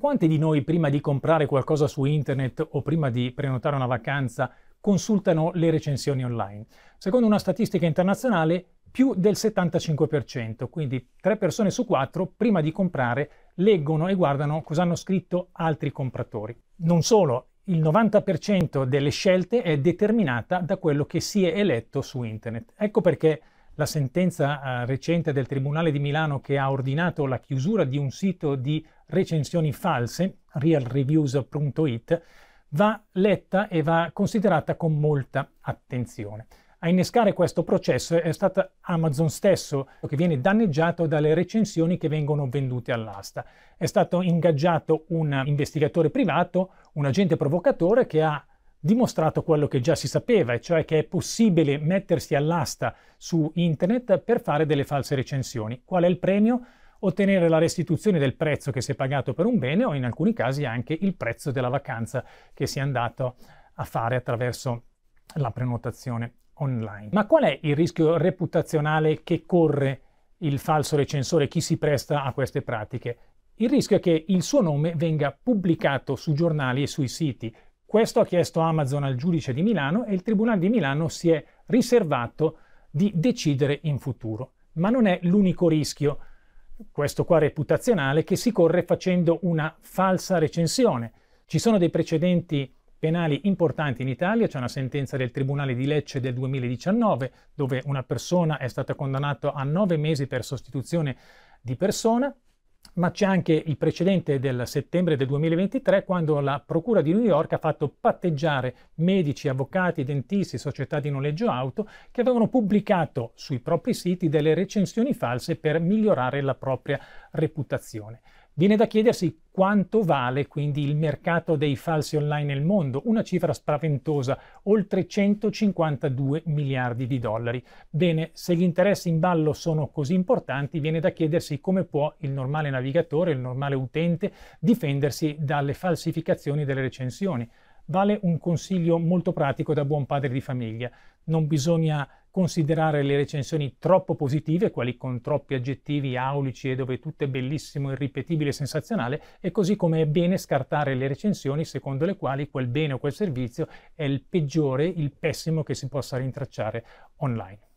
Quanti di noi prima di comprare qualcosa su internet o prima di prenotare una vacanza consultano le recensioni online? Secondo una statistica internazionale, più del 75%, quindi 3 persone su 4 prima di comprare leggono e guardano cosa hanno scritto altri compratori. Non solo, il 90% delle scelte è determinata da quello che si è eletto su internet. Ecco perché la sentenza eh, recente del Tribunale di Milano che ha ordinato la chiusura di un sito di recensioni false, realreviews.it, va letta e va considerata con molta attenzione. A innescare questo processo è stata Amazon stesso che viene danneggiato dalle recensioni che vengono vendute all'asta. È stato ingaggiato un investigatore privato, un agente provocatore che ha dimostrato quello che già si sapeva, e cioè che è possibile mettersi all'asta su internet per fare delle false recensioni. Qual è il premio? ottenere la restituzione del prezzo che si è pagato per un bene o in alcuni casi anche il prezzo della vacanza che si è andato a fare attraverso la prenotazione online. Ma qual è il rischio reputazionale che corre il falso recensore, chi si presta a queste pratiche? Il rischio è che il suo nome venga pubblicato su giornali e sui siti. Questo ha chiesto Amazon al giudice di Milano e il Tribunale di Milano si è riservato di decidere in futuro. Ma non è l'unico rischio questo qua reputazionale, che si corre facendo una falsa recensione. Ci sono dei precedenti penali importanti in Italia, c'è una sentenza del Tribunale di Lecce del 2019 dove una persona è stata condannata a nove mesi per sostituzione di persona ma c'è anche il precedente del settembre del 2023 quando la Procura di New York ha fatto patteggiare medici, avvocati, dentisti, società di noleggio auto che avevano pubblicato sui propri siti delle recensioni false per migliorare la propria reputazione. Viene da chiedersi quanto vale quindi il mercato dei falsi online nel mondo, una cifra spaventosa, oltre 152 miliardi di dollari. Bene, se gli interessi in ballo sono così importanti, viene da chiedersi come può il normale navigatore, il normale utente, difendersi dalle falsificazioni delle recensioni vale un consiglio molto pratico da buon padre di famiglia. Non bisogna considerare le recensioni troppo positive, quelli con troppi aggettivi aulici e dove tutto è bellissimo, irripetibile, sensazionale, e così come è bene scartare le recensioni secondo le quali quel bene o quel servizio è il peggiore, il pessimo che si possa rintracciare online.